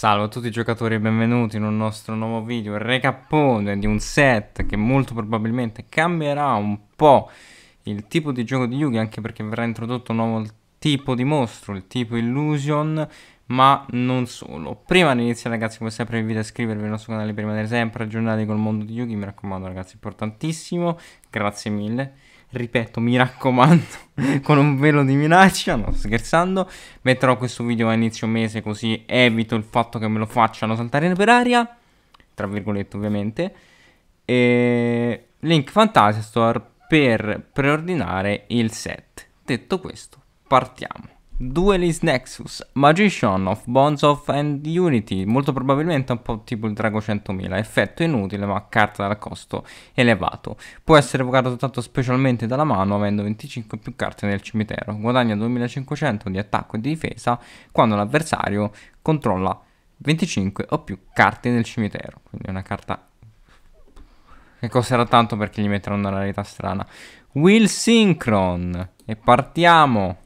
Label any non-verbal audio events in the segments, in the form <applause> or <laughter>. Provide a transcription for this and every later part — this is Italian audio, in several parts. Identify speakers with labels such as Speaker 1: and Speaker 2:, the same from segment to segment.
Speaker 1: Salve a tutti i giocatori e benvenuti in un nostro nuovo video recappone di un set che molto probabilmente cambierà un po' il tipo di gioco di Yugi anche perché verrà introdotto un nuovo tipo di mostro, il tipo Illusion ma non solo. Prima di iniziare ragazzi come sempre vi invito a iscrivervi al nostro canale per rimanere sempre aggiornati col mondo di Yugi mi raccomando ragazzi importantissimo, grazie mille ripeto, mi raccomando, <laughs> con un velo di minaccia, no, scherzando, metterò questo video a inizio mese così evito il fatto che me lo facciano saltare per aria, tra virgolette ovviamente, e link Fantasia Store per preordinare il set. Detto questo, partiamo. Duelist Nexus, Magician of Bonds of End Unity, molto probabilmente un po' tipo il Drago 100.000, effetto inutile ma carta dal costo elevato. Può essere evocato soltanto specialmente dalla mano avendo 25 più carte nel cimitero, guadagna 2500 di attacco e di difesa quando l'avversario controlla 25 o più carte nel cimitero, quindi è una carta che costerà tanto perché gli metteranno una rarità strana. Will Synchron e partiamo!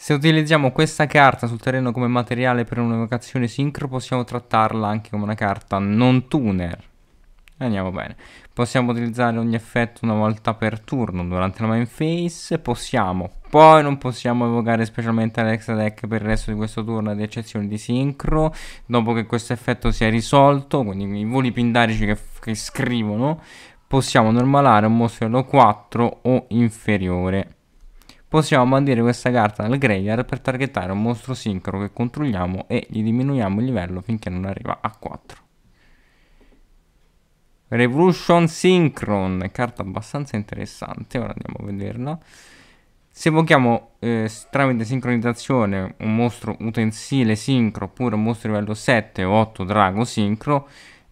Speaker 1: Se utilizziamo questa carta sul terreno come materiale per un'evocazione sincro, possiamo trattarla anche come una carta non tuner. Andiamo bene. Possiamo utilizzare ogni effetto una volta per turno durante la main phase. Possiamo. Poi non possiamo evocare specialmente l'extra deck per il resto di questo turno ad eccezione di sincro. Dopo che questo effetto sia risolto, quindi i voli pindarici che, che scrivono, possiamo normalare un mostro 4 o inferiore. Possiamo bandire questa carta dal graveyard per targettare un mostro sincro che controlliamo e gli diminuiamo il livello finché non arriva a 4. Revolution Synchron, carta abbastanza interessante, ora andiamo a vederla. Se evochiamo eh, tramite sincronizzazione un mostro utensile sincro oppure un mostro livello 7 o 8 drago sincro,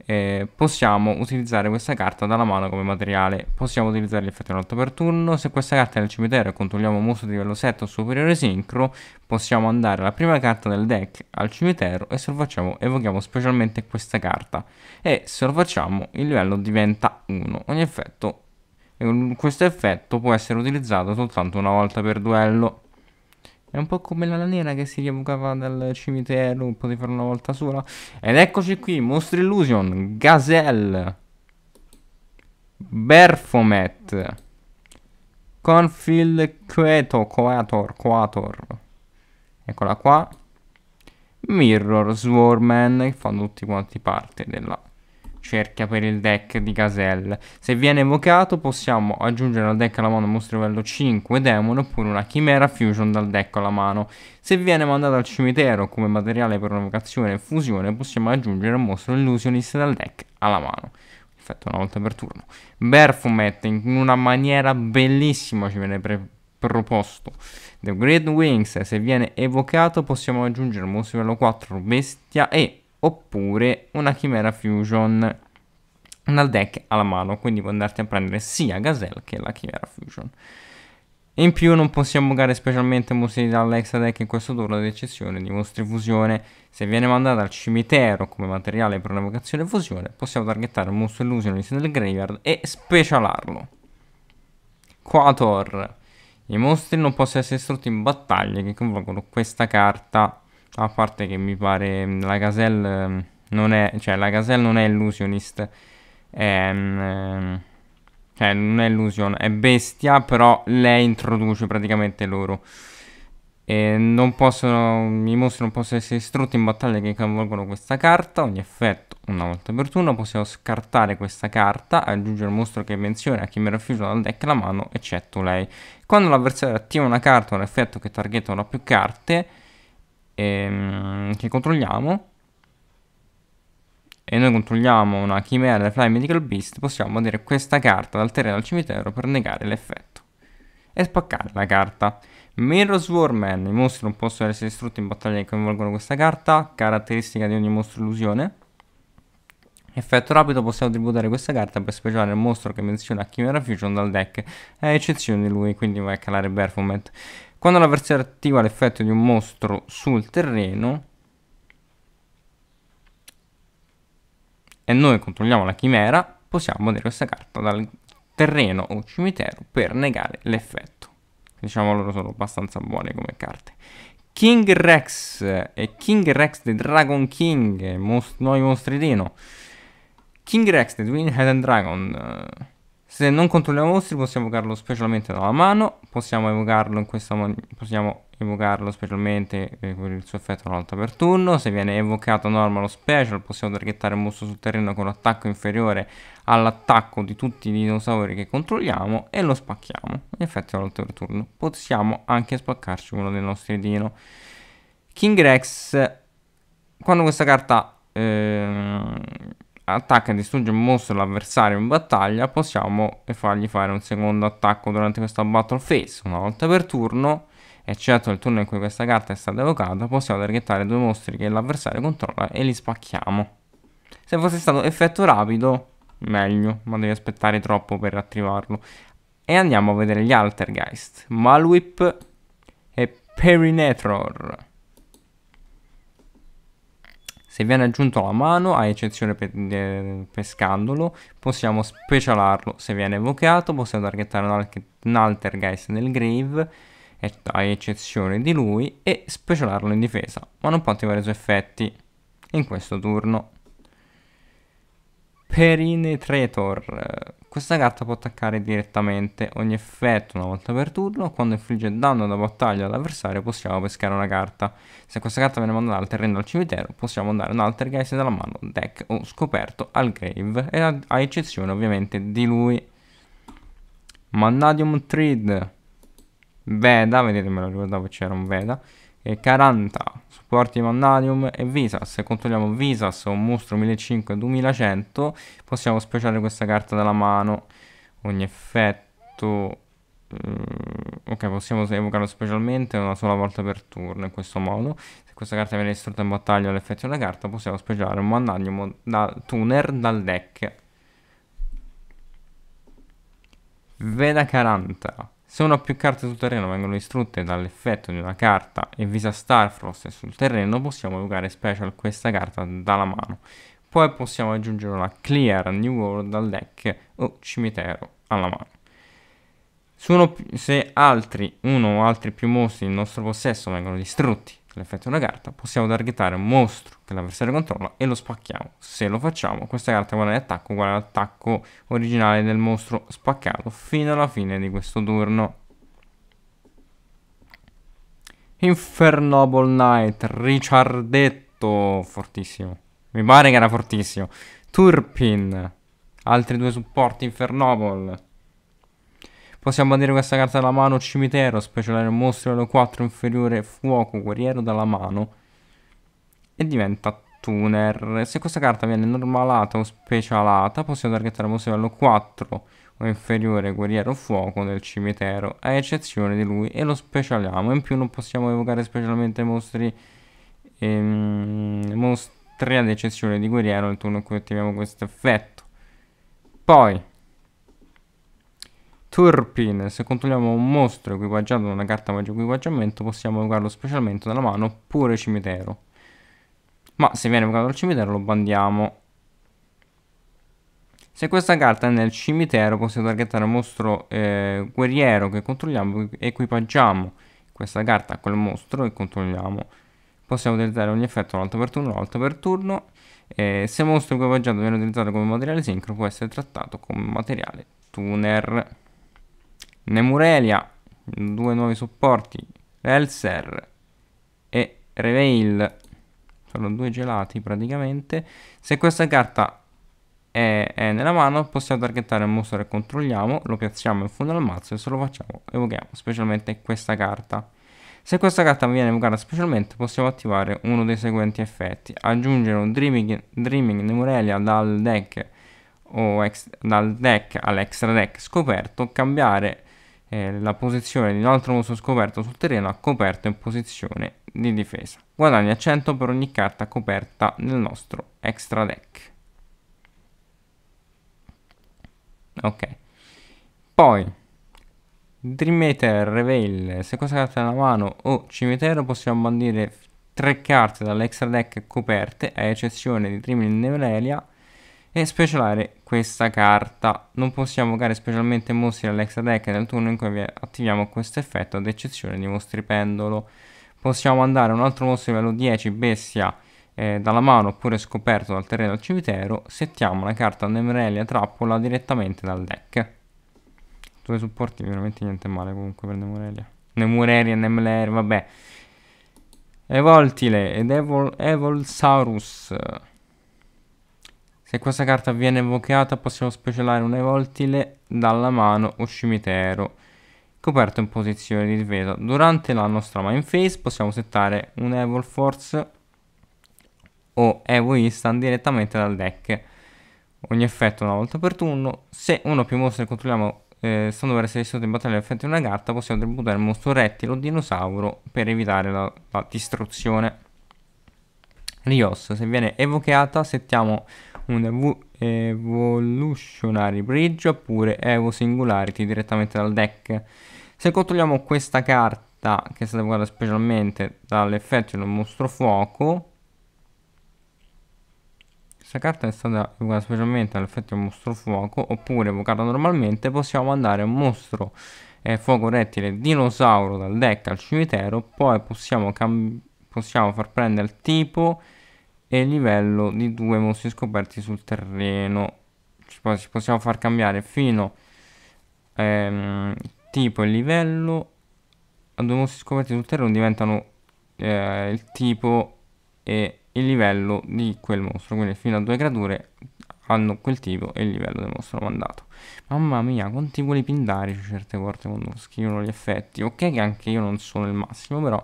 Speaker 1: eh, possiamo utilizzare questa carta dalla mano come materiale. Possiamo utilizzare l'effetto in 8 per turno. Se questa carta è nel cimitero e controlliamo un mostro di livello 7 o superiore sincro, possiamo andare alla prima carta del deck al cimitero e se lo facciamo evochiamo specialmente questa carta. E se lo facciamo il livello diventa 1. Ogni effetto questo effetto può essere utilizzato soltanto una volta per duello. È un po' come la nera che si rievocava dal cimitero, potevi fare una volta sola. Ed eccoci qui, Mostri Illusion, Gazelle, Berfomet, Confield Queto, Coator, Coator. Eccola qua. Mirror Swarman, che fanno tutti quanti parte della cerchia per il deck di Gazelle. Se viene evocato possiamo aggiungere al deck alla mano mostro livello 5 demon oppure una chimera fusion dal deck alla mano. Se viene mandato al cimitero come materiale per una vocazione e fusione possiamo aggiungere un mostro illusionist dal deck alla mano effetto una volta per turno. Berfumet in una maniera bellissima ci viene pre- proposto. The Great Wings, se viene evocato possiamo aggiungere un mostro livello 4 bestia e oppure una Chimera Fusion dal deck alla mano, quindi può andarti a prendere sia Gazelle che la Chimera Fusion. In più non possiamo giocare specialmente mostri dall'extra deck in questo turno ad eccezione di mostri fusione. Se viene mandata al cimitero come materiale per una un'evocazione fusione, possiamo targettare un mostro illusionista del graveyard e specialarlo. Quator. I mostri non possono essere distrutti in battaglie che coinvolgono questa carta a parte che mi pare mm, la Gazelle mm, non è, cioè la Gazelle non è illusionist, è, mm, ehm, cioè non è illusion, è bestia, però lei introduce praticamente loro. E non possono, I mostri non possono essere distrutti in battaglie che coinvolgono questa carta. Ogni effetto, una volta per turno, possiamo scartare questa carta, aggiungere un mostro che menziona a chi mi rifugio dal deck la mano, eccetto lei. Quando l'avversario attiva una carta o un effetto che targetta una o più carte, ehm, che controlliamo e noi controlliamo una chimera del Fly Medical Beast, possiamo vedere questa carta dal terreno al cimitero per negare l'effetto. E spaccare la carta. Mirror Warman, i mostri non possono essere distrutti in battaglia che coinvolgono questa carta, caratteristica di ogni mostro illusione. Effetto rapido, possiamo tributare questa carta per speciale il mostro che menziona Chimera Fusion dal deck, a eccezione di lui, quindi vai a calare Performant. Quando l'avversario attiva l'effetto di un mostro sul terreno e noi controlliamo la chimera, possiamo vedere questa carta dal terreno o cimitero per negare l'effetto. Diciamo loro sono abbastanza buone come carte. King Rex e King Rex di Dragon King, most, nuovi mostri no. King Rex di Twin Head and Dragon. Eh, se non controlliamo mostri possiamo evocarlo specialmente dalla mano, possiamo evocarlo, in questa possiamo evocarlo specialmente eh, per il suo effetto una volta per turno, se viene evocato normal o special possiamo targettare un mostro sul terreno con l'attacco inferiore all'attacco di tutti i dinosauri che controlliamo e lo spacchiamo, in effetti una volta per turno. Possiamo anche spaccarci uno dei nostri dino. King Rex, quando questa carta... Eh, attacca e distrugge un mostro l'avversario in battaglia, possiamo fargli fare un secondo attacco durante questa battle phase. Una volta per turno, eccetto il turno in cui questa carta è stata evocata, possiamo targettare due mostri che l'avversario controlla e li spacchiamo. Se fosse stato effetto rapido, meglio, ma devi aspettare troppo per attivarlo. E andiamo a vedere gli Altergeist, Malwip e Perinetror. Se viene aggiunto alla mano, a eccezione pe eh, pescandolo, possiamo specialarlo. Se viene evocato, possiamo targettare un altergeist nel grave, a eccezione di lui, e specialarlo in difesa, ma non può attivare i suoi effetti in questo turno. Perinetrator. Questa carta può attaccare direttamente ogni effetto una volta per turno. Quando infligge danno da battaglia all'avversario possiamo pescare una carta. Se questa carta viene mandata al terreno al cimitero possiamo mandare un altergeist dalla mano, deck o scoperto al grave. E a, a eccezione ovviamente di lui. Mannadium Trid. Veda, vedete me lo ricordavo c'era un Veda e 40 supporti Mandalium e Visas. Se controlliamo Visas o un mostro 1500-2100 possiamo speciare questa carta dalla mano. Ogni effetto... Eh, ok, possiamo evocarlo specialmente una sola volta per turno in questo modo. Se questa carta viene distrutta in battaglia all'effetto della carta possiamo speciare un Mandanium da tuner dal deck. Veda 40 se una o più carte sul terreno vengono distrutte dall'effetto di una carta e Visa Starfrost è sul terreno, possiamo evocare special questa carta dalla mano. Poi possiamo aggiungere una Clear New World al deck o Cimitero alla mano. Se, uno, se altri, uno o altri più mostri in nostro possesso vengono distrutti l'effetto della carta, possiamo targetare un mostro che l'avversario controlla e lo spacchiamo. Se lo facciamo, questa carta guadagna attacco uguale all'attacco originale del mostro spaccato fino alla fine di questo turno. Infernoble Knight, Ricciardetto, fortissimo. Mi pare che era fortissimo. Turpin, altri due supporti Infernoble. Possiamo bandire questa carta dalla mano, cimitero, specialare mostro livello 4 inferiore, fuoco, guerriero dalla mano. E diventa tuner. Se questa carta viene normalata o specialata, possiamo targettare mostro livello 4 o inferiore, guerriero, fuoco nel cimitero, a eccezione di lui, e lo specialiamo. In più non possiamo evocare specialmente mostri... Ehm, mostri ad eccezione di guerriero nel turno in cui attiviamo questo effetto. Poi Turpin, se controlliamo un mostro equipaggiato da una carta magico equipaggiamento possiamo evocarlo specialmente dalla mano oppure cimitero. Ma se viene evocato dal cimitero lo bandiamo. Se questa carta è nel cimitero possiamo targettare un mostro eh, guerriero che controlliamo e equipaggiamo questa carta a quel mostro e controlliamo. Possiamo utilizzare ogni effetto una volta per turno, una volta per turno. Eh, se il mostro equipaggiato viene utilizzato come materiale sincro può essere trattato come materiale tuner. Nemurelia, due nuovi supporti, Elser e Reveil, sono due gelati praticamente. Se questa carta è, è nella mano possiamo targettare un mostro che controlliamo, lo piazziamo in fondo al mazzo e se lo facciamo evochiamo specialmente questa carta. Se questa carta viene evocata specialmente possiamo attivare uno dei seguenti effetti. Aggiungere un Dreaming, Dreaming Nemurelia dal deck o ex, dal deck all'extra deck scoperto, cambiare eh, la posizione di un altro muso scoperto sul terreno ha coperto in posizione di difesa. Guadagna 100 per ogni carta coperta nel nostro extra deck. Ok. Poi, Dreamater, Reveil, se questa carta è una mano o cimitero possiamo bandire 3 carte dall'extra deck coperte, a eccezione di Trimlin Neverelia, e specialare questa carta. Non possiamo evocare specialmente mostri dall'extra deck nel turno in cui attiviamo questo effetto, ad eccezione di mostri pendolo. Possiamo mandare un altro mostro livello 10, bestia, eh, dalla mano oppure scoperto dal terreno al cimitero. Settiamo la carta Nemerelia Trappola direttamente dal deck. Due supporti, veramente niente male comunque per Nemurelia. Nemurelia, Nemler, vabbè. Evoltile ed Evol Evolsaurus. Se questa carta viene evocata possiamo specialare un Evoltile dalla mano o cimitero coperto in posizione di difesa. Durante la nostra main phase possiamo settare un Evol Force o Evo Instant direttamente dal deck. Ogni effetto una volta per turno. Se uno o più mostri controlliamo eh, stanno per essere vissuto in battaglia effetto di una carta, possiamo tributare il mostro rettile o dinosauro per evitare la, la distruzione. Rios, se viene evocata, settiamo un evo Evolutionary Bridge oppure Evo Singularity direttamente dal deck. Se controlliamo questa carta che è stata evocata specialmente dall'effetto del mostro fuoco, questa carta è stata evocata specialmente all'effetto del mostro fuoco oppure evocata normalmente possiamo mandare un mostro eh, fuoco rettile dinosauro dal deck al cimitero poi possiamo, possiamo far prendere il tipo e il livello di due mostri scoperti sul terreno. Ci possiamo far cambiare fino ehm, tipo e livello. a Due mostri scoperti sul terreno diventano eh, il tipo e il livello di quel mostro. Quindi fino a due creature hanno quel tipo e il livello del nostro mandato. Mamma mia, quanti vuole pindare su certe porte quando scrivono gli effetti. Ok che anche io non sono il massimo, però...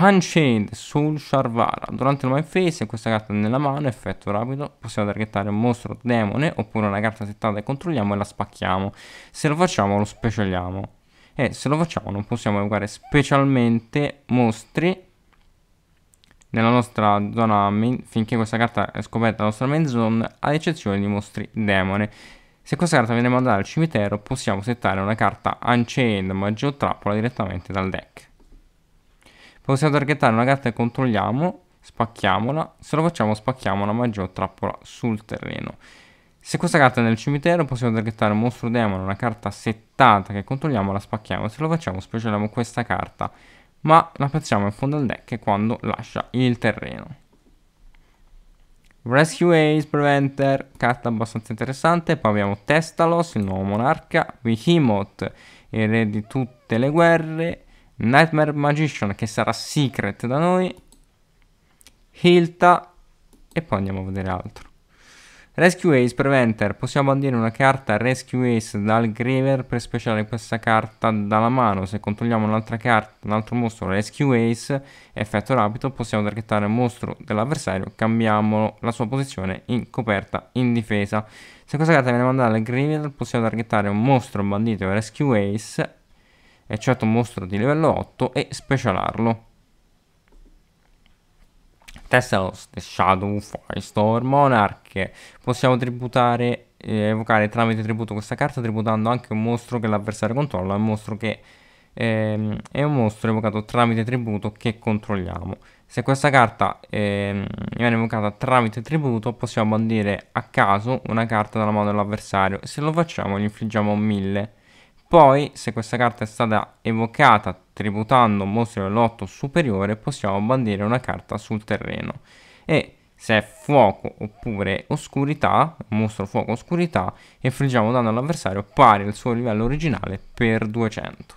Speaker 1: Unchained Soul Sharvara. Durante il my phase, questa carta nella mano, effetto rapido, possiamo targettare un mostro demone oppure una carta settata e controlliamo e la spacchiamo. Se lo facciamo lo specialiamo. E se lo facciamo non possiamo evocare specialmente mostri nella nostra zona main, finché questa carta è scoperta dalla nostra main zone, ad eccezione di mostri demone. Se questa carta viene mandata al cimitero, possiamo settare una carta Unchained Maggio Trappola direttamente dal deck. Possiamo targettare una carta che controlliamo, spacchiamola, se lo facciamo spacchiamo una Maggio Trappola sul terreno. Se questa carta è nel cimitero possiamo targettare un mostro demone, una carta settata che controlliamo, la spacchiamo. Se lo facciamo specialiamo questa carta ma la piazziamo in fondo al deck quando lascia il terreno. Rescue Ace Preventer, carta abbastanza interessante, poi abbiamo Testalos, il nuovo monarca, Behemoth, il re di tutte le guerre, Nightmare Magician che sarà secret da noi, Hilta e poi andiamo a vedere altro. Rescue Ace Preventer. Possiamo bandire una carta Rescue Ace dal Graver per speciare questa carta dalla mano. Se controlliamo un'altra carta, un altro mostro Rescue Ace, effetto rapido, possiamo targettare un mostro dell'avversario, cambiamo la sua posizione in coperta, in difesa. Se questa carta viene mandata dal Graver, possiamo targettare un mostro bandito Rescue Ace, eccetto un mostro di livello 8, e specialarlo. Testa è Shadow Firestorm Monarch. Possiamo tributare, eh, evocare tramite tributo questa carta, tributando anche un mostro che l'avversario controlla. Un mostro che ehm, è un mostro evocato tramite tributo che controlliamo. Se questa carta ehm, viene evocata tramite tributo, possiamo bandire a caso una carta dalla mano dell'avversario. Se lo facciamo, gli infliggiamo 1000. Poi, se questa carta è stata evocata tributando un mostro del superiore, possiamo bandire una carta sul terreno. E se è fuoco oppure oscurità, mostro fuoco oscurità, infliggiamo danno all'avversario pari al suo livello originale per 200.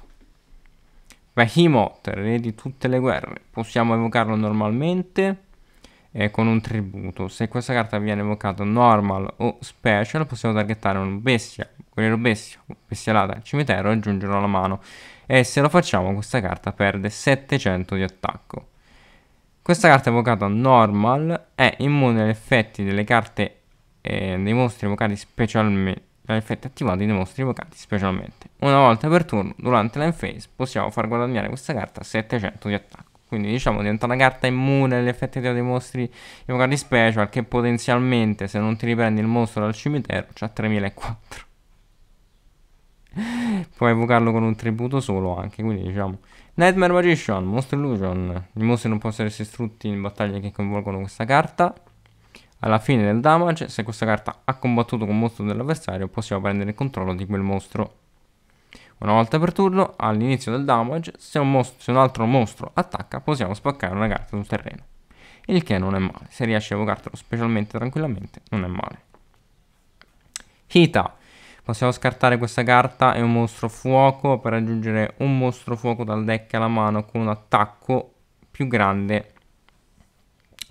Speaker 1: Behemoth, re di tutte le guerre, possiamo evocarlo normalmente eh, con un tributo. Se questa carta viene evocata normal o special, possiamo targettare un bestia, guerriero bestia, bestialata, cimitero e aggiungerlo alla mano. E se lo facciamo, questa carta perde 700 di attacco. Questa carta evocata normal è immune agli effetti delle carte eh, dei mostri evocati specialmente effetti attivati dei mostri evocati specialmente. Una volta per turno, durante la phase, possiamo far guadagnare questa carta 700 di attacco. Quindi diciamo diventa una carta immune agli effetti dei mostri evocati special che potenzialmente se non ti riprendi il mostro dal cimitero c'ha 3004. <laughs> Puoi evocarlo con un tributo solo anche, quindi diciamo Nightmare Magician, Monster Illusion. I mostri non possono essere distrutti in battaglie che coinvolgono questa carta. Alla fine del damage, se questa carta ha combattuto con un mostro dell'avversario, possiamo prendere il controllo di quel mostro. Una volta per turno, all'inizio del damage, se un, mostro, se un, altro mostro attacca, possiamo spaccare una carta sul terreno. Il che non è male, se riesci a evocartelo specialmente tranquillamente, non è male. Hita. Possiamo scartare questa carta e un mostro fuoco per aggiungere un mostro fuoco dal deck alla mano con un attacco più grande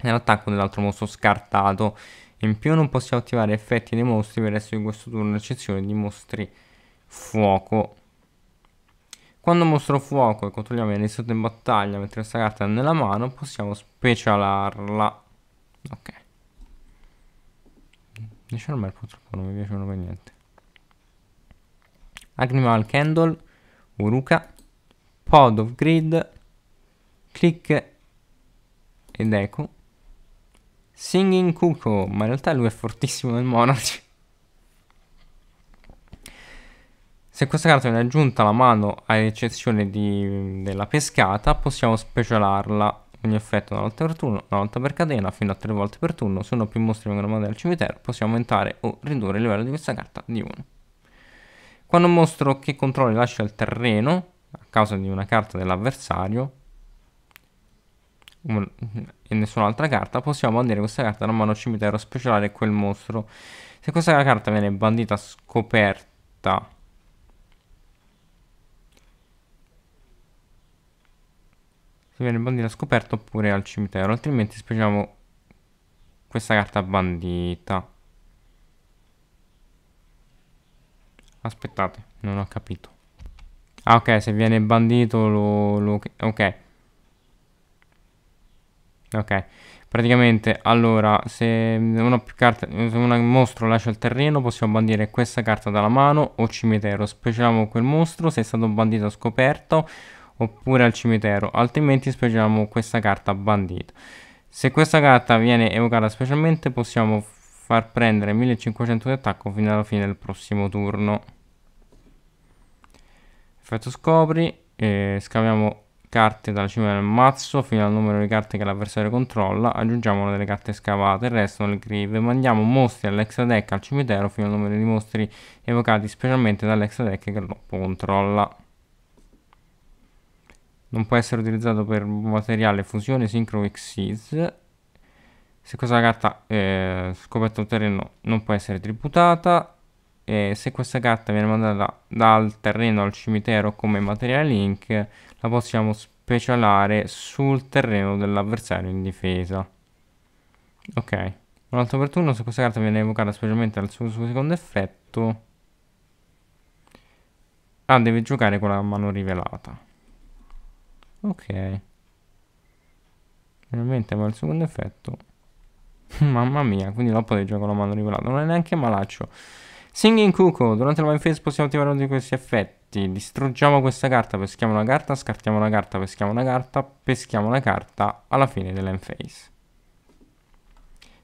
Speaker 1: nell'attacco dell'altro mostro scartato. In più non possiamo attivare effetti dei mostri per il resto di questo turno, eccezione di mostri fuoco quando mostro fuoco e controlliamo il risultato in battaglia mentre questa carta è nella mano, possiamo specialarla. Ok. Disharmel purtroppo non mi piacciono per niente. Agrimal Candle, Uruka, Pod of Grid, Click ed Echo. Singing Cuckoo, ma in realtà lui è fortissimo nel Monarch. Se questa carta viene aggiunta alla mano a eccezione di, della pescata, possiamo specialarla. Ogni effetto una volta per turno, una volta per catena, fino a tre volte per turno. Se uno più mostri vengono mandati al cimitero, possiamo aumentare o ridurre il livello di questa carta di 1. Quando un mostro che controlli lascia il terreno, a causa di una carta dell'avversario, un, e nessun'altra carta, possiamo bandire questa carta da mano al cimitero specialare quel mostro. Se questa carta viene bandita scoperta si viene il bandito scoperto oppure al cimitero, altrimenti spegniamo questa carta bandita. Aspettate, non ho capito. Ah ok, se viene bandito lo... lo ok. Ok, praticamente allora se una, carta, se un mostro lascia il terreno possiamo bandire questa carta dalla mano o cimitero. Speciamo quel mostro se è stato bandito scoperto oppure al cimitero, altrimenti spregiamo questa carta bandita. Se questa carta viene evocata specialmente possiamo far prendere 1500 di attacco fino alla fine del prossimo turno. Effetto scopri, eh, scaviamo carte dalla cima del mazzo fino al numero di carte che l'avversario controlla, aggiungiamo delle carte scavate, il resto nel grave, mandiamo mostri all'extra deck al cimitero fino al numero di mostri evocati specialmente dall'extra deck che lo controlla non può essere utilizzato per materiale fusione sincro xyz se questa carta eh, scoperta un terreno non può essere tributata e se questa carta viene mandata dal terreno al cimitero come materiale link la possiamo specialare sul terreno dell'avversario in difesa ok un altro per turno se questa carta viene evocata specialmente al suo, suo secondo effetto ah deve giocare con la mano rivelata ok veramente ma il secondo effetto <laughs> mamma mia quindi dopo poi gioco la mano rivelato non è neanche malaccio Singing Cuco durante la main phase possiamo attivare uno di questi effetti distruggiamo questa carta peschiamo una carta scartiamo una carta peschiamo una carta peschiamo una carta alla fine dell'end phase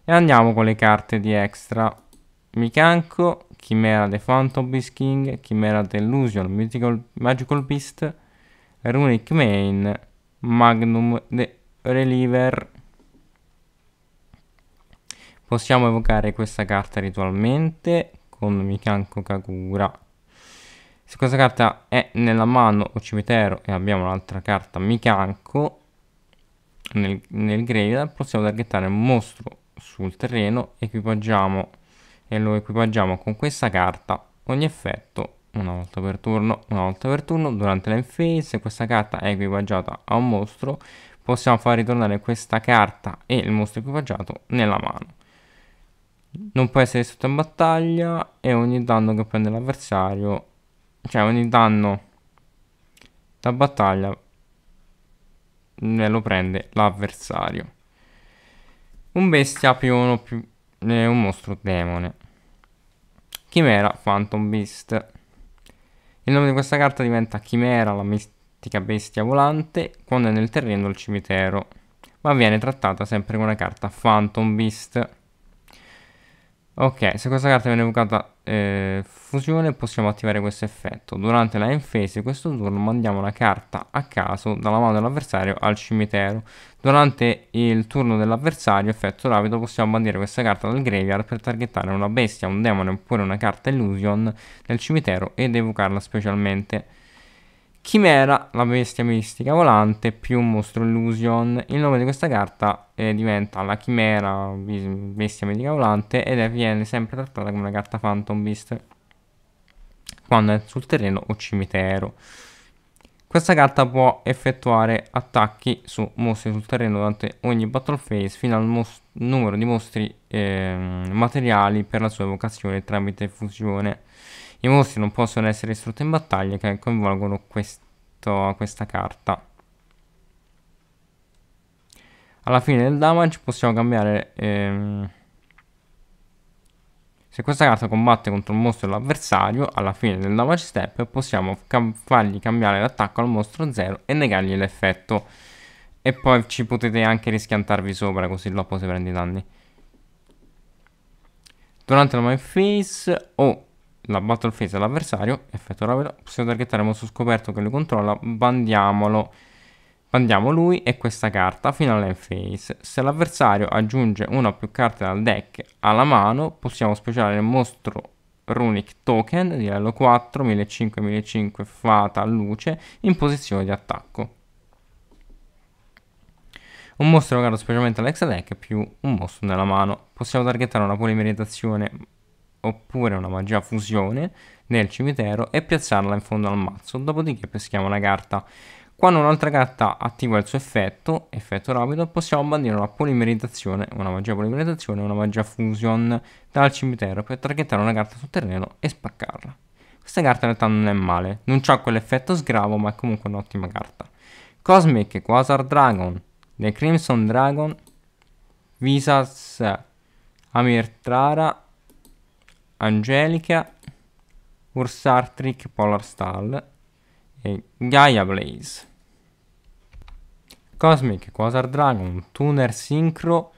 Speaker 1: e andiamo con le carte di extra Mikanko Chimera the Phantom Beast King Chimera Delusion, Mythical, Magical Beast Runic Main, Magnum de Reliever. Possiamo evocare questa carta ritualmente con Mikanko Kagura. Se questa carta è nella mano o cimitero e abbiamo un'altra carta Mikanko nel, nel grave, possiamo targettare un mostro sul terreno equipaggiamo e lo equipaggiamo con questa carta ogni effetto una volta per turno, una volta per turno durante l'end phase. questa carta è equipaggiata a un mostro, possiamo far ritornare questa carta e il mostro equipaggiato nella mano. Non può essere sotto in battaglia e ogni danno che prende l'avversario, cioè ogni danno da battaglia eh, lo prende l'avversario. Un bestia più uno più eh, un mostro demone. Chimera Phantom Beast. Il nome di questa carta diventa Chimera, la mistica bestia volante, quando è nel terreno del cimitero, ma viene trattata sempre come una carta Phantom Beast. Ok, se questa carta viene evocata eh, fusione possiamo attivare questo effetto. Durante la end phase questo turno mandiamo una carta a caso dalla mano dell'avversario al cimitero. Durante il turno dell'avversario effetto rapido possiamo bandire questa carta dal graveyard per targettare una bestia, un demone oppure una carta illusion nel cimitero ed evocarla specialmente. Chimera, la bestia mistica volante, più un mostro illusion. Il nome di questa carta eh, diventa la Chimera, bestia mistica volante, ed è, viene sempre trattata come una carta Phantom Beast quando è sul terreno o cimitero. Questa carta può effettuare attacchi su mostri sul terreno durante ogni battle phase fino al numero di mostri eh, materiali per la sua evocazione tramite fusione. I mostri non possono essere istrutti in battaglia che coinvolgono questo, questa carta. Alla fine del damage possiamo cambiare... Ehm, se questa carta combatte contro un mostro dell'avversario, alla fine del damage step possiamo cam fargli cambiare l'attacco al mostro 0 e negargli l'effetto. E poi ci potete anche rischiantarvi sopra così dopo si prende i danni. Durante la main phase o oh, la battle phase all'avversario, effetto rapida, possiamo targettare il mostro scoperto che lo controlla, bandiamolo, bandiamo lui e questa carta fino all'end phase. Se l'avversario aggiunge una o più carte dal deck alla mano, possiamo speciare il mostro runic token di livello 4, 1500, 1500, fata, luce, in posizione di attacco. Un mostro giocato specialmente all'ex deck più un mostro nella mano. Possiamo targettare una polimerizzazione oppure una magia fusione nel cimitero e piazzarla in fondo al mazzo, dopodiché peschiamo una carta. Quando un'altra carta attiva il suo effetto, effetto rapido, possiamo bandire una polimerizzazione, una magia polimerizzazione, una magia fusion dal cimitero per traghettare una carta sul terreno e spaccarla. Questa carta in realtà non è male, non ha quell'effetto sgravo ma è comunque un'ottima carta. Cosmic Quasar Dragon, The Crimson Dragon, Visas Amirtrara Angelica, Ursartric Polar e Gaia Blaze. Cosmic Quasar Dragon, Tuner Synchro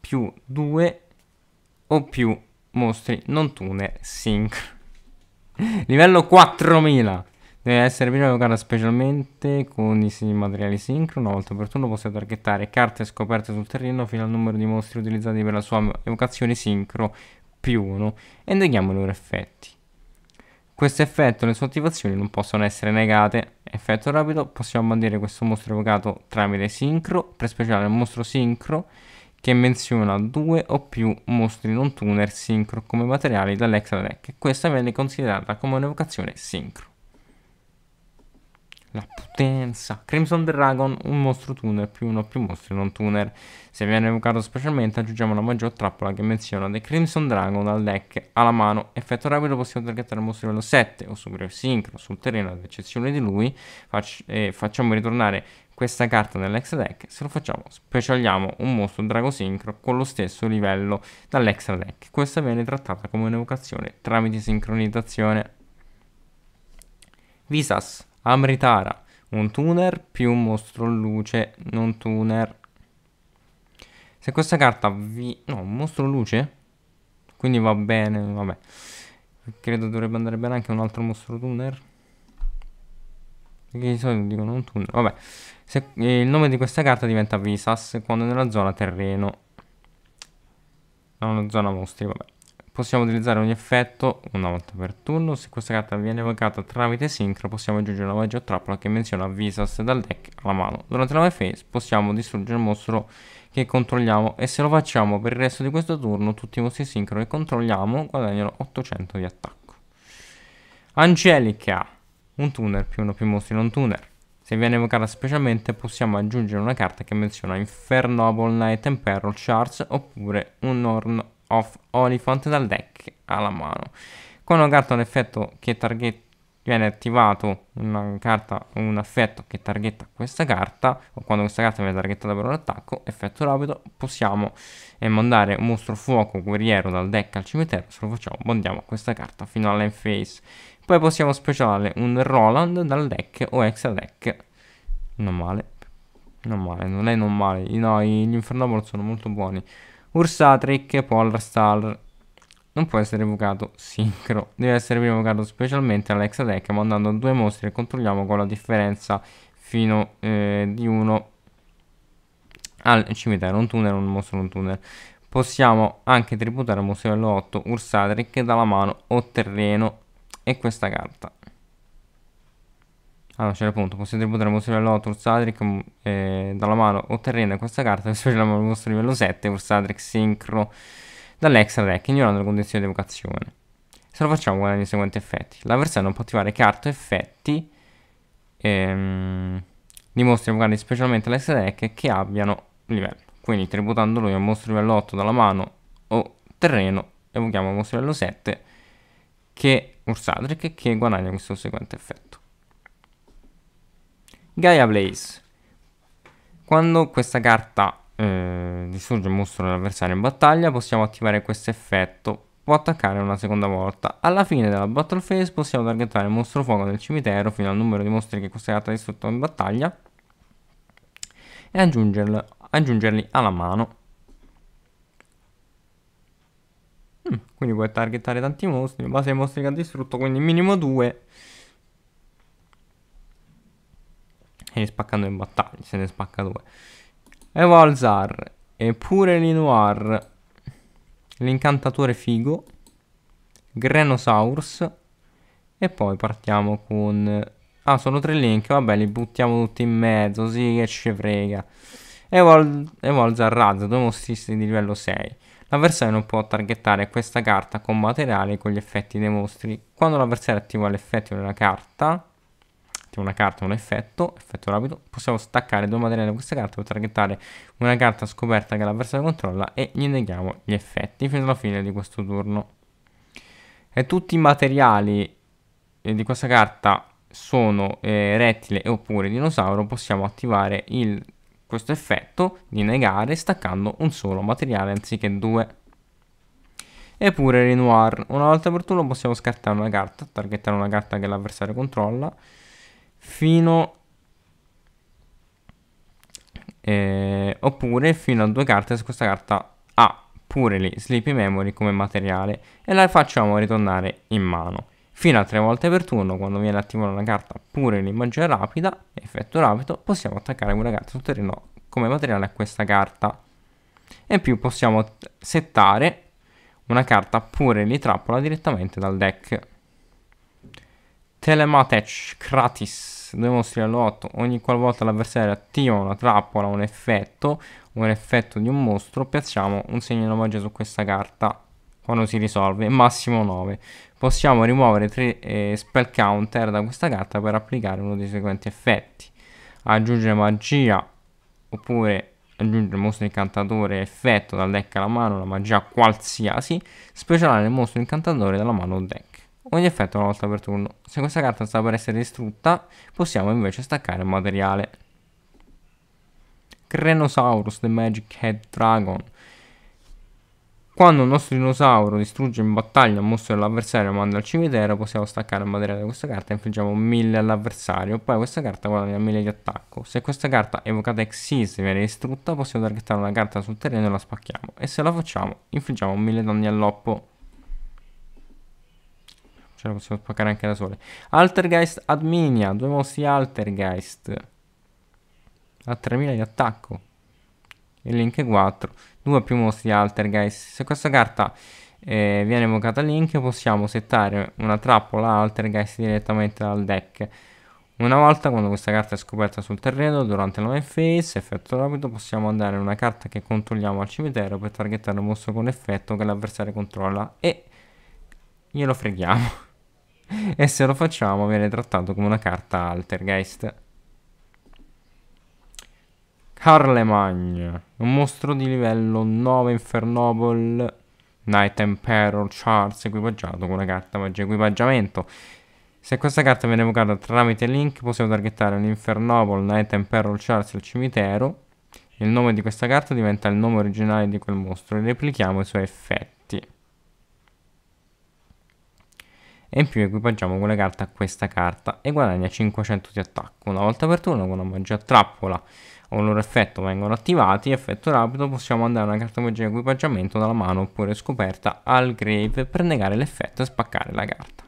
Speaker 1: più 2 o più mostri non tuner Synchro. <laughs> Livello 4000. Deve essere prima giocata specialmente con i materiali sincro. Una volta per turno possiamo targettare carte scoperte sul terreno fino al numero di mostri utilizzati per la sua evocazione sincro più 1 e neghiamo i loro effetti. Questo effetto e le sue attivazioni non possono essere negate. Effetto rapido, possiamo bandire questo mostro evocato tramite sincro, per speciale un mostro sincro che menziona due o più mostri non tuner sincro come materiali dall'extra deck. Questa viene considerata come un'evocazione sincro. La potenza. Crimson Dragon, un mostro tuner più uno o più mostri non tuner. Se viene evocato specialmente, aggiungiamo la maggior trappola che menziona The Crimson Dragon al deck alla mano. Effetto rapido possiamo targettare il mostro livello 7 o superiore sincro sul terreno ad eccezione di lui. Fac eh, facciamo ritornare questa carta nell'extra deck. Se lo facciamo, specialiamo un mostro drago sincro con lo stesso livello dall'extra deck. Questa viene trattata come un'evocazione tramite sincronizzazione. Visas Amritara, un tuner più un mostro luce non tuner. Se questa carta vi... no, un mostro luce? Quindi va bene, vabbè. Credo dovrebbe andare bene anche un altro mostro tuner. Perché di solito dicono un tuner. Vabbè. Se, eh, il nome di questa carta diventa Visas quando è nella zona terreno. Non zona mostri, vabbè possiamo utilizzare ogni effetto una volta per turno. Se questa carta viene evocata tramite sincro, possiamo aggiungere una magia o trappola che menziona Visas dal deck alla mano. Durante la My Phase possiamo distruggere il mostro che controlliamo e se lo facciamo per il resto di questo turno, tutti i mostri sincro che controlliamo guadagnano 800 di attacco. Angelica, un tuner più uno più mostri non tuner. Se viene evocata specialmente possiamo aggiungere una carta che menziona Infernable and Peril Shards oppure un Horn of Oliphant dal deck alla mano. Quando ho gatto l'effetto che target viene attivato una carta, un effetto che targetta questa carta, o quando questa carta viene targettata per un attacco, effetto rapido, possiamo eh, mandare un mostro fuoco guerriero dal deck al cimitero, se lo facciamo mandiamo questa carta fino alla face. Poi possiamo speciale un Roland dal deck o extra deck, non male, non male, non è non male, no, gli Infernobolt sono molto buoni. Ursatric Polarstar. non può essere evocato sincro, deve essere prima evocato specialmente all'Exa Deck mandando due mostri e controlliamo con la differenza fino eh, di uno al cimitero, un tunnel, un mostro, un tunnel. Possiamo anche tributare un mostro livello 8 Ursatric dalla mano o terreno e questa carta. Allora c'era appunto, possiamo tributare il mostro livello 8 Ursadric mm, eh, dalla mano o terreno questa carta, <laughs> che la mano il mostro livello 7 Ursadric sincro dall'extra deck, ignorando le condizioni di evocazione. Se lo facciamo guadagnano i seguenti effetti. L'avversario non può attivare carte o effetti ehm, di mostri evocati specialmente all'extra deck che abbiano livello. Quindi tributando lui a mostro livello 8 dalla mano o terreno, evochiamo il mostro livello 7 che Ursadric che guadagna questo seguente effetto. Gaia Blaze. Quando questa carta eh, distrugge un mostro dell'avversario in battaglia, possiamo attivare questo effetto o attaccare una seconda volta. Alla fine della battle phase possiamo targetare il mostro fuoco del cimitero fino al numero di mostri che questa carta ha distrutto in battaglia e aggiungerli alla mano. Mm, quindi puoi targetare tanti mostri, in base ai mostri che ha distrutto, quindi minimo 2. ne spaccano in battaglia, se ne spacca due. Evo Alzar, eppure Linoir, l'incantatore figo, Grenosaurus, e poi partiamo con... Ah, sono tre link, vabbè, li buttiamo tutti in mezzo, sì, che ci frega. Evolve al razzo, due mostristi di livello 6. L'avversario non può targettare questa carta con materiali con gli effetti dei mostri. Quando l'avversario attiva l'effetto della carta, una carta, un effetto, effetto rapido, possiamo staccare due materiali da questa carta per targettare una carta scoperta che l'avversario controlla e gli neghiamo gli effetti fino alla fine di questo turno. E tutti i materiali eh, di questa carta sono eh, rettile oppure dinosauro, possiamo attivare il, questo effetto di negare staccando un solo materiale anziché due. Eppure Renoir, una volta per turno possiamo scartare una carta, targettare una carta che l'avversario controlla, fino eh, oppure fino a due carte se questa carta ha pure lì Sleepy Memory come materiale e la facciamo ritornare in mano fino a tre volte per turno quando viene attivata una carta pure lì magia rapida effetto rapido possiamo attaccare una carta sul terreno come materiale a questa carta e in più possiamo settare una carta pure lì trappola direttamente dal deck Telematech gratis due mostri al lotto ogni qualvolta l'avversario attiva una trappola un effetto o un effetto di un mostro piazziamo un segno segnale magia su questa carta quando si risolve massimo 9 possiamo rimuovere 3 eh, spell counter da questa carta per applicare uno dei seguenti effetti aggiungere magia oppure aggiungere mostro incantatore effetto dal deck alla mano una magia qualsiasi specialare il mostro incantatore dalla mano o deck ogni effetto una volta per turno. Se questa carta sta per essere distrutta, possiamo invece staccare un materiale. Crenosaurus, The Magic Head Dragon. Quando un nostro dinosauro distrugge in battaglia un mostro dell'avversario e manda al cimitero, possiamo staccare un materiale da questa carta e infliggiamo 1000 all'avversario. Poi questa carta guadagna 1000 di attacco. Se questa carta evocata Exis viene distrutta, possiamo targettare una carta sul terreno e la spacchiamo. E se la facciamo, infliggiamo 1000 danni all'oppo. Ce cioè, la possiamo spaccare anche da sole. Altergeist Adminia. Due mossi Altergeist. A 3000 di attacco. E link 4. Due più mossi Altergeist. Se questa carta eh, viene evocata link possiamo settare una trappola Altergeist direttamente dal deck. Una volta quando questa carta è scoperta sul terreno, durante la main phase, effetto rapido, possiamo andare una carta che controlliamo al cimitero per targettare un mostro con effetto che l'avversario controlla e glielo freghiamo. <laughs> e se lo facciamo viene trattato come una carta Altergeist. Carlemagne, un mostro di livello 9 Infernoble Knight Emperor Charles equipaggiato con una carta magia equipaggiamento. Se questa carta viene evocata tramite link possiamo targettare un Infernoble Knight Emperor Charles al cimitero. Il nome di questa carta diventa il nome originale di quel mostro e replichiamo i suoi effetti. e in più equipaggiamo quella carta a questa carta e guadagna 500 di attacco. Una volta per turno con una magia trappola o un loro effetto vengono attivati, effetto rapido, possiamo andare una carta magia di equipaggiamento dalla mano oppure scoperta al grave per negare l'effetto e spaccare la carta.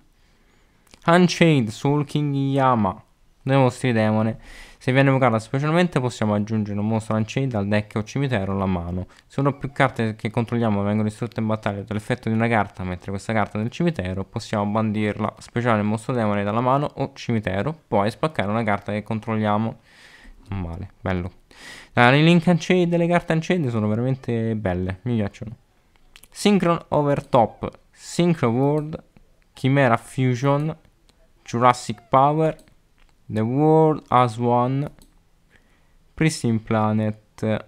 Speaker 1: Unchained Soul King Yama, dei vostri demone se viene evocata specialmente possiamo aggiungere un mostro ancei dal deck o cimitero alla mano. Se Sono più carte che controlliamo vengono distrutte in battaglia per l'effetto di una carta, mentre questa carta è del cimitero possiamo bandirla speciale mostro demone dalla mano o cimitero, poi spaccare una carta che controlliamo. Non male, bello. Ah, le link ancei delle carte ancei sono veramente belle, mi piacciono. Synchron Overtop, Synchro World, Chimera Fusion, Jurassic Power, The World as One, Pristine Planet,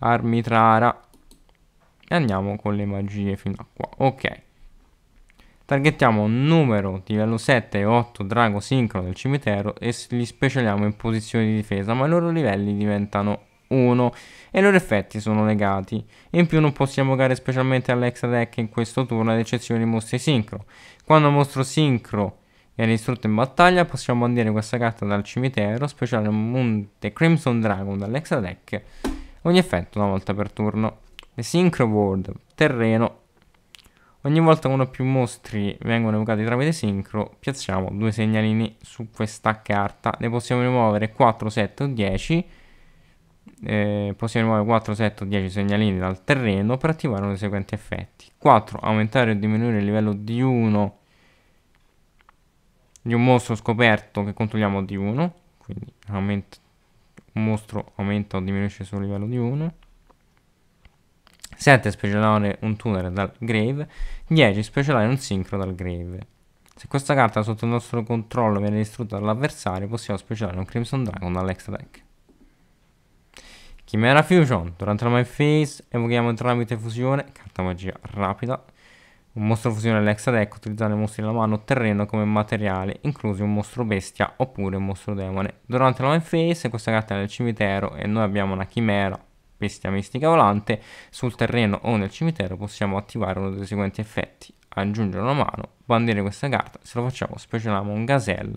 Speaker 1: Armitrara e andiamo con le magie fino a qua. Ok. Targettiamo un numero di livello 7 e 8 drago sincro del cimitero e li specialiamo in posizione di difesa, ma i loro livelli diventano 1 e i loro effetti sono legati. In più non possiamo gare specialmente all'extra deck in questo turno ad eccezione di mostri sincro. Quando mostro sincro Viene distrutto in battaglia, possiamo bandire questa carta dal cimitero, speciale Monte Crimson Dragon dall'extra deck. Ogni effetto una volta per turno. Le Synchro World, terreno. Ogni volta che uno o più mostri vengono evocati tramite Synchro, piazziamo due segnalini su questa carta. Ne possiamo rimuovere 4, 7 o 10. Eh, possiamo rimuovere 4, 7 o 10 segnalini dal terreno per attivare uno dei seguenti effetti. 4. Aumentare o diminuire il livello di 1 di un mostro scoperto che controlliamo di 1, quindi aumenta, un mostro aumenta o diminuisce sul livello di 1. 7 specialare un tuner dal grave, 10 specialare un sincro dal grave. Se questa carta sotto il nostro controllo viene distrutta dall'avversario, possiamo specialare un Crimson Dragon dall'extra deck. Chimera Fusion. Durante la main phase evochiamo tramite fusione, carta magia rapida, un mostro fusione l'ex deck utilizzando i mostri della mano terreno come materiale, inclusi un mostro bestia oppure un mostro demone. Durante la main phase questa carta è nel cimitero e noi abbiamo una chimera bestia mistica volante. Sul terreno o nel cimitero possiamo attivare uno dei seguenti effetti. Aggiungere una mano, bandire questa carta, se lo facciamo specialiamo un gazelle,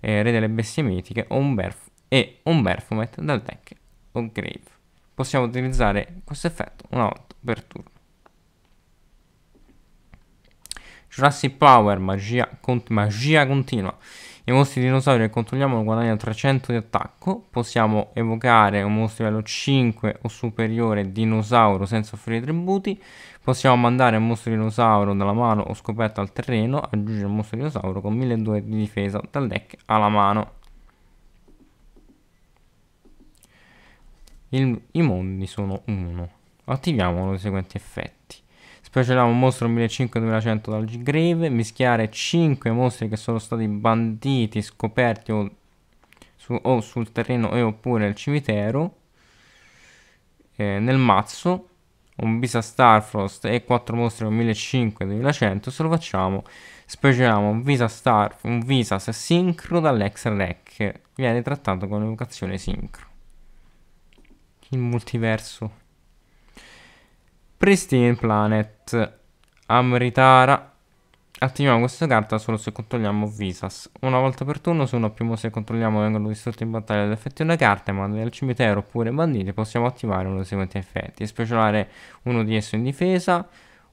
Speaker 1: eh, re delle bestie mitiche o un berf e un berfomet dal deck o grave. Possiamo utilizzare questo effetto una volta per turno. Jurassic Power, magia, con, magia continua. I mostri dinosauri che controlliamo guadagnano 300 di attacco. Possiamo evocare un mostro livello 5 o superiore dinosauro senza offrire tributi. Possiamo mandare un mostro dinosauro dalla mano o scoperto al terreno. Aggiungere un mostro dinosauro con 1200 di difesa dal deck alla mano. Il, I mondi sono 1. Attiviamo i seguenti effetti. Specialiamo un mostro 1500-2100 dal G-Grave, mischiare 5 mostri che sono stati banditi, scoperti o, su, o sul terreno e oppure nel cimitero. Eh, nel mazzo, un Bisa Starfrost e 4 mostri con 1500-2100, se lo facciamo specialiamo un Visa, Star, un Visa Sincro dall'ex Rec, viene trattato con evocazione Sincro. Il multiverso. Pristine Planet Amritara Attiviamo questa carta solo se controlliamo Visas Una volta per turno se uno o più mosse controlliamo vengono distrutti in battaglia da effetti una carta ma nel cimitero oppure banditi possiamo attivare uno dei seguenti effetti Specialare uno di esso in difesa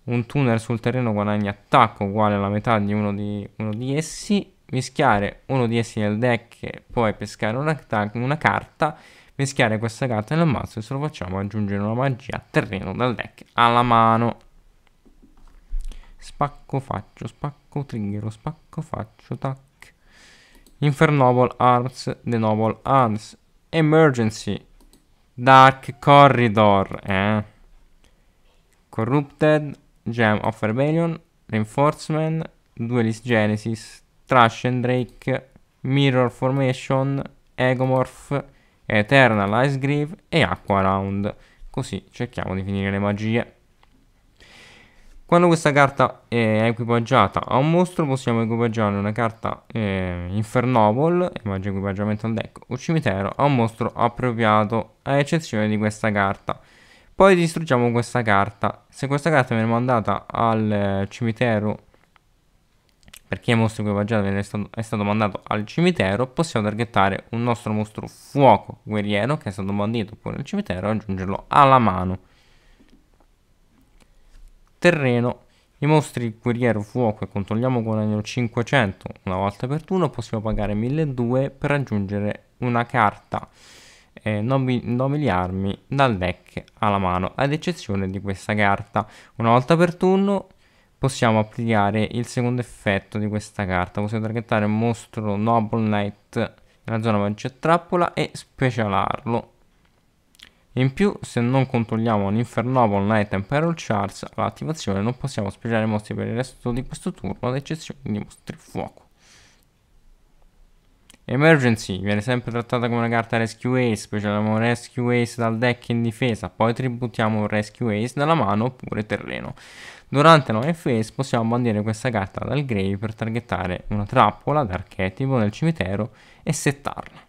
Speaker 1: Un tunnel sul terreno guadagna attacco uguale alla metà di uno di, uno di essi Mischiare uno di essi nel deck e poi pescare una, una carta Mischiare questa carta nel mazzo e se lo facciamo aggiungere una magia terreno dal deck alla mano. Spacco faccio, spacco triggero, spacco faccio, tac. Infernoble Arms, The Noble Arms, Emergency, Dark Corridor, eh. Corrupted, Gem of Rebellion, Reinforcement, Duelist Genesis, Trash and Drake, Mirror Formation, Egomorph, Eternal Ice Grave e Aqua Round. Così cerchiamo di finire le magie. Quando questa carta è equipaggiata a un mostro possiamo equipaggiare una carta eh, Infernoble, immagine equipaggiamento al deck, o cimitero a un mostro appropriato, a eccezione di questa carta. Poi distruggiamo questa carta. Se questa carta viene mandata al eh, cimitero perché il mostro equipaggiato è stato, è stato mandato al cimitero, possiamo targettare un nostro mostro fuoco guerriero che è stato bandito pure al cimitero e aggiungerlo alla mano. Terreno. I mostri guerriero fuoco e controlliamo guadagnano 500 una volta per turno, possiamo pagare 1200 per aggiungere una carta eh, nobili armi dal deck alla mano, ad eccezione di questa carta. Una volta per turno possiamo applicare il secondo effetto di questa carta. Possiamo targettare un mostro Noble Knight nella zona magia trappola e specialarlo. In più, se non controlliamo un l'Infernoble Knight and Peril Charge all'attivazione, non possiamo speciare mostri per il resto di questo turno, ad eccezione di mostri fuoco. Emergency viene sempre trattata come una carta Rescue Ace, specialiamo Rescue Ace dal deck in difesa, poi tributiamo un Rescue Ace dalla mano oppure terreno. Durante la phase possiamo bandire questa carta dal Grave per targettare una trappola d'archetipo nel cimitero e settarla.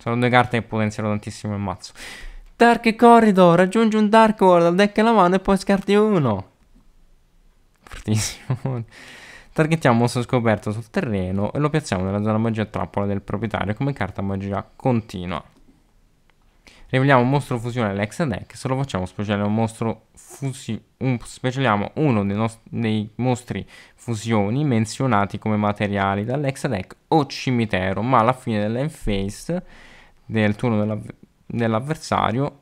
Speaker 1: Sono due carte che potenziano tantissimo il mazzo. Dark Corridor, raggiungi un Dark World al deck alla mano e poi scarti uno. Fortissimo. Targettiamo un mostro scoperto sul terreno e lo piazziamo nella zona magia trappola del proprietario come carta magia continua. Riveliamo un mostro fusione all'ex deck. Se lo facciamo speciale un mostro fusi- un, specialiamo uno dei, dei, mostri fusioni menzionati come materiali dall'ex deck o cimitero. Ma alla fine dell'end phase del turno dell'avver- dell'avversario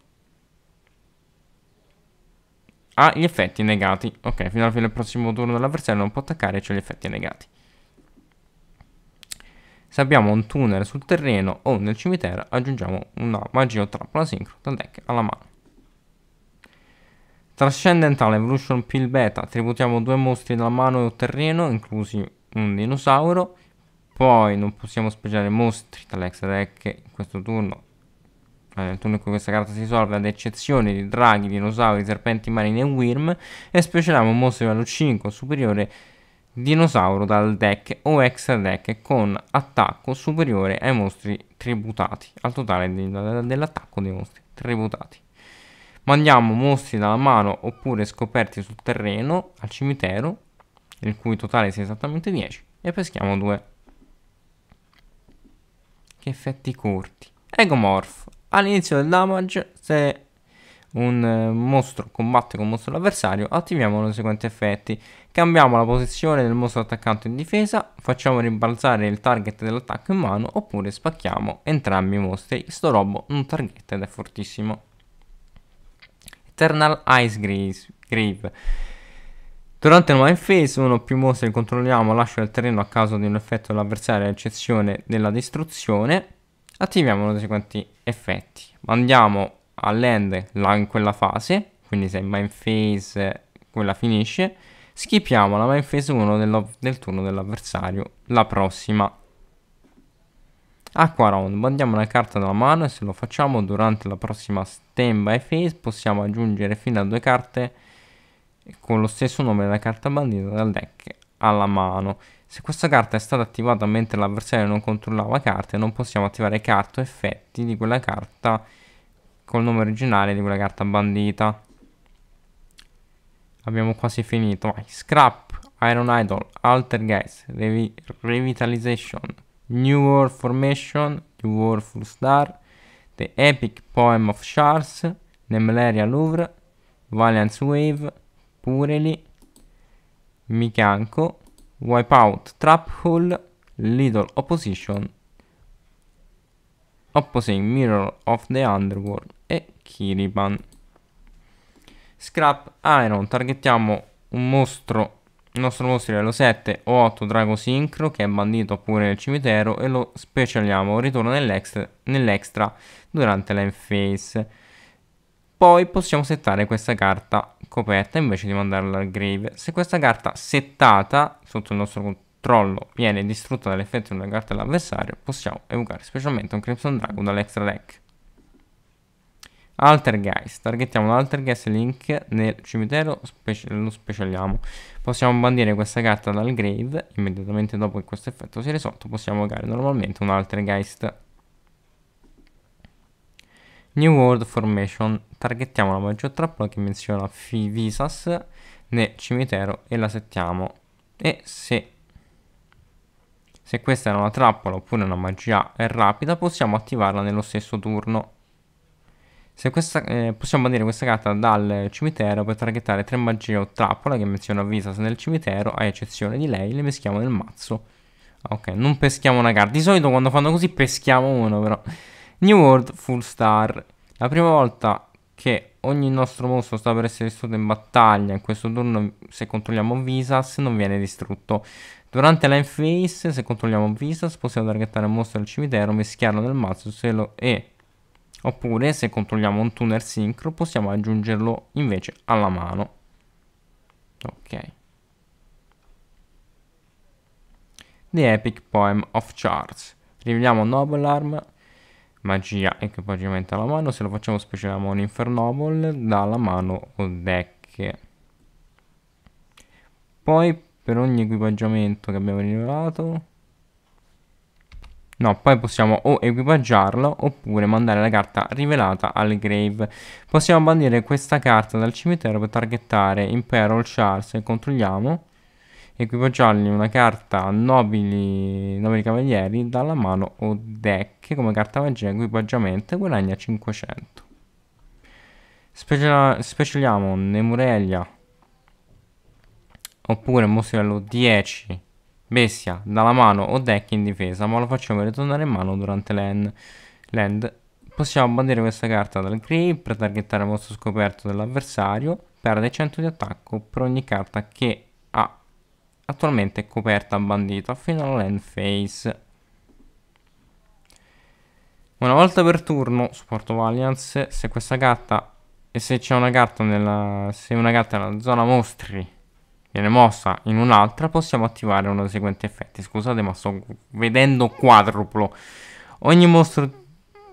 Speaker 1: ha gli effetti negati. Ok, fino alla fine del prossimo turno dell'avversario non può attaccare e c'è gli effetti negati. Se abbiamo un tunnel sul terreno o nel cimitero, aggiungiamo una magia o trappola sincro dal deck alla mano. Trascendental Evolution Pill Beta, tributiamo due mostri dalla mano o terreno, inclusi un dinosauro. Poi non possiamo speggiare mostri dall'ex deck in questo turno, nel eh, turno in cui questa carta si risolve, ad eccezione di draghi, dinosauri, serpenti marini e worm, e specialiamo un mostro di livello 5 superiore dinosauro dal deck o extra deck con attacco superiore ai mostri tributati, al totale dell'attacco dei mostri tributati. Mandiamo mostri dalla mano oppure scoperti sul terreno al cimitero, il cui totale sia esattamente 10, e peschiamo due. Che effetti corti. Egomorph. All'inizio del damage, se un eh, mostro combatte con un mostro avversario, attiviamo i seguenti effetti. Cambiamo la posizione del mostro attaccante in difesa, facciamo rimbalzare il target dell'attacco in mano oppure spacchiamo entrambi i mostri. Sto robo non target ed è fortissimo. Eternal Ice Grave. Durante il mindface uno o più mostri che controlliamo lascia il terreno a causa di un effetto dell'avversario a eccezione della distruzione. Attiviamo uno dei seguenti effetti. Mandiamo all'end in quella fase, quindi se in phase quella finisce, schipiamo la main phase 1 del, del turno dell'avversario, la prossima. Acqua round, mandiamo una carta dalla mano e se lo facciamo durante la prossima standby phase possiamo aggiungere fino a due carte con lo stesso nome della carta bandita dal deck alla mano. Se questa carta è stata attivata mentre l'avversario non controllava carte, non possiamo attivare carte o effetti di quella carta col nome originale di quella carta bandita. Abbiamo quasi finito. Scrap, Iron Idol, Altergeist, Revi Revitalization, New World Formation, New World Full Star, The Epic Poem of Shards, Nemleria Louvre, Valiance Wave, Pureli, Mikanko, Wipeout Trap Hole, Little Opposition opposing Mirror of the Underworld e Kiriban. Scrap Iron, targettiamo un mostro, il nostro mostro livello 7 o 8 Drago Synchro che è bandito oppure nel cimitero e lo specialiamo, ritorno nell'extra, nell'extra durante l'end phase. Poi possiamo settare questa carta coperta invece di mandarla al grave. Se questa carta settata sotto il nostro controllo trollo viene distrutto dall'effetto di una carta dell'avversario, possiamo evocare specialmente un Crimson Dragon dall'extra deck. Altergeist, targettiamo l'Altergeist Link nel cimitero, speci lo specialiamo. Possiamo bandire questa carta dal grave, immediatamente dopo che questo effetto si è risolto possiamo evocare normalmente un Altergeist. New World Formation, targettiamo la maggior trappola che menziona Fivisas nel cimitero e la settiamo. E se se questa era una trappola oppure una magia è rapida possiamo attivarla nello stesso turno. Questa, eh, possiamo bandire questa carta dal cimitero per traghettare tre magie o trappole che menziono Visas nel cimitero, a eccezione di lei, le peschiamo nel mazzo. Ok, non peschiamo una carta. Di solito quando fanno così peschiamo uno però. New World Full Star. La prima volta che ogni nostro mostro sta per essere distrutto in battaglia, in questo turno se controlliamo Visas non viene distrutto. Durante la face, se controlliamo Visas, possiamo targettare un mostro del cimitero, mischiarlo nel mazzo se lo è. Oppure, se controlliamo un tuner sincro, possiamo aggiungerlo invece alla mano. Ok. The Epic Poem of Charts. Riveliamo Noble Arm, magia e equipaggiamento alla mano. Se lo facciamo specialmente un Infernoble dalla mano o deck. Poi per ogni equipaggiamento che abbiamo rilevato No, poi possiamo o equipaggiarlo oppure mandare la carta rivelata al grave. Possiamo bandire questa carta dal cimitero per targettare Imperol Charles e controlliamo. Equipaggiargli una carta nobili, nobili cavalieri dalla mano o deck come carta magia equipaggiamento e guadagna 500. Special, specialiamo Nemurelia Oppure mostriamo livello 10 bestia dalla mano o deck in difesa ma lo facciamo ritornare in mano durante l'end. land. Possiamo bandire questa carta dal grip per targettare il vostro scoperto dell'avversario. Perde 100 di attacco per ogni carta che ha attualmente coperta bandita fino alla land phase. Una volta per turno, supporto Valiance, se questa carta e se c'è una carta nella se una carta nella zona mostri viene mossa in un'altra, possiamo attivare uno dei seguenti effetti. Scusate, ma sto vedendo quadruplo. Ogni mostro,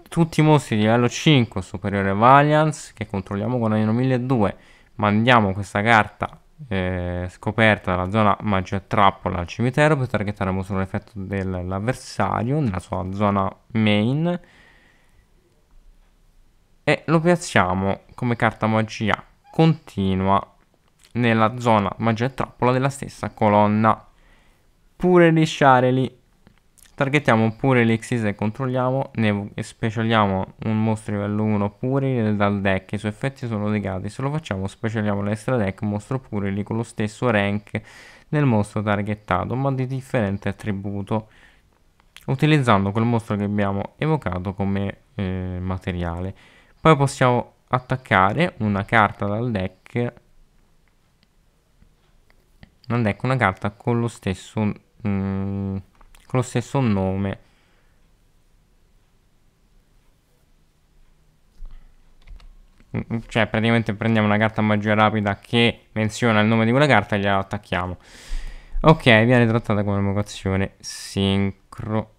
Speaker 1: tutti i mostri di livello 5 superiore Valiance, che controlliamo con guadagnano 1200, mandiamo questa carta eh, scoperta dalla zona magia trappola al cimitero per targetare mostro l'effetto dell'avversario nella sua zona main e lo piazziamo come carta magia continua nella zona magia e trappola della stessa colonna. Pure lisciare lì. Targettiamo pure l'Xis e controlliamo, ne specialiamo un mostro livello 1 pure dal deck, i suoi effetti sono legati, se lo facciamo specialiamo l'extra deck mostro pure lì con lo stesso rank del mostro targettato ma di differente attributo utilizzando quel mostro che abbiamo evocato come eh, materiale. Poi possiamo attaccare una carta dal deck ed ecco una carta con lo stesso, mm, con lo stesso nome. Mm, cioè praticamente prendiamo una carta magia rapida che menziona il nome di quella carta e gliela attacchiamo. Ok, viene trattata come invocazione sincro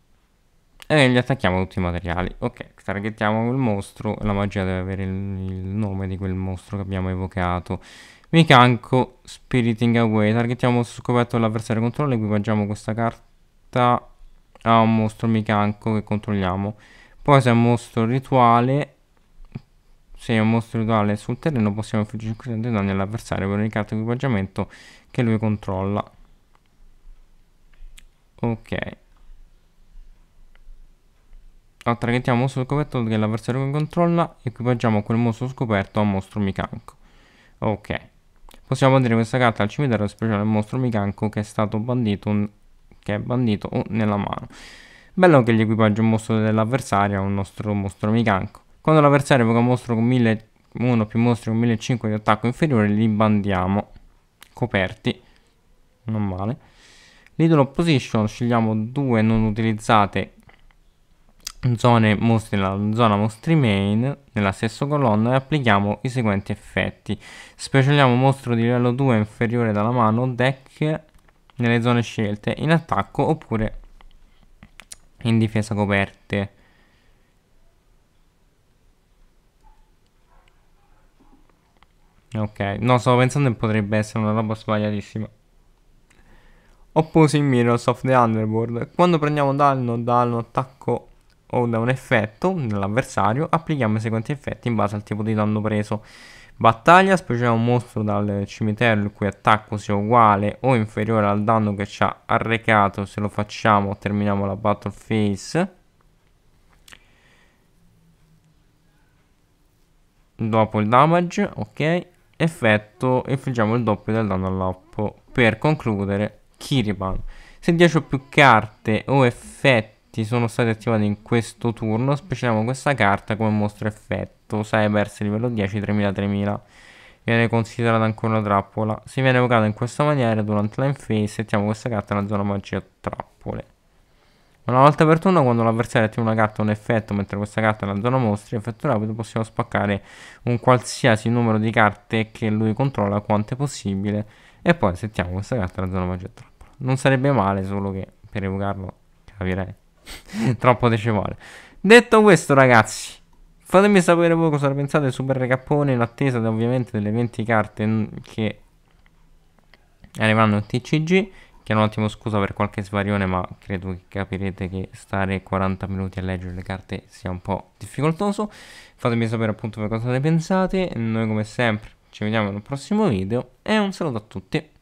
Speaker 1: e gli attacchiamo tutti i materiali ok targettiamo quel mostro la magia deve avere il, il nome di quel mostro che abbiamo evocato Mikanko Spiriting Away targettiamo il scoperto dell'avversario controllo equipaggiamo questa carta a un mostro Mikanko che controlliamo poi se è un mostro rituale se è un mostro rituale sul terreno possiamo infliggere 50 danni all'avversario per ogni carta di equipaggiamento che lui controlla ok la targhettiamo mostro scoperto che l'avversario che controlla. Equipaggiamo quel mostro scoperto a un mostro micanco. Ok. Possiamo bandire questa carta al cimitero speciale al mostro micanco che è stato bandito, che è bandito nella mano. Bello che gli equipaggi un mostro dell'avversario a un nostro mostro micanco. Quando l'avversario evoca un mostro con 1000, uno più mostri con 1500 di attacco inferiore, li bandiamo. Coperti. Non male. L'idolo position scegliamo due non utilizzate zone mostri nella zona mostri main nella stessa colonna e applichiamo i seguenti effetti specialiamo mostro di livello 2 inferiore dalla mano deck nelle zone scelte in attacco oppure in difesa coperte ok no stavo pensando che potrebbe essere una roba sbagliatissima Opposing Mirrors of the Underworld Quando prendiamo danno da attacco o da un effetto nell'avversario, applichiamo i seguenti effetti in base al tipo di danno preso. Battaglia, speciamo un mostro dal cimitero il cui attacco sia uguale o inferiore al danno che ci ha arrecato se lo facciamo terminiamo la battle phase. Dopo il damage, ok. Effetto, infliggiamo il doppio del danno all'oppo. Per concludere, Kiriban. Se 10 o più carte o effetti effetti sono stati attivati in questo turno, specialiamo questa carta come mostro effetto. Cybers livello 10, 3000, 3000. Viene considerata ancora una trappola. Se viene evocata in questa maniera durante la phase, settiamo questa carta nella zona magia trappole. Una volta per turno, quando l'avversario attiva una carta o un effetto, mentre questa carta è nella zona mostri, effetto rapido, possiamo spaccare un qualsiasi numero di carte che lui controlla quanto è possibile e poi settiamo questa carta nella zona magia trappola. Non sarebbe male, solo che per evocarlo capirei. <laughs> Troppo decevole. Detto questo, ragazzi, fatemi sapere voi cosa pensate del Super Recappone in attesa ovviamente delle 20 carte che arriveranno in TCG. Che un attimo scusa per qualche svarione, ma credo che capirete che stare 40 minuti a leggere le carte sia un po' difficoltoso. Fatemi sapere appunto cosa ne pensate. Noi come sempre ci vediamo in un prossimo video e un saluto a tutti.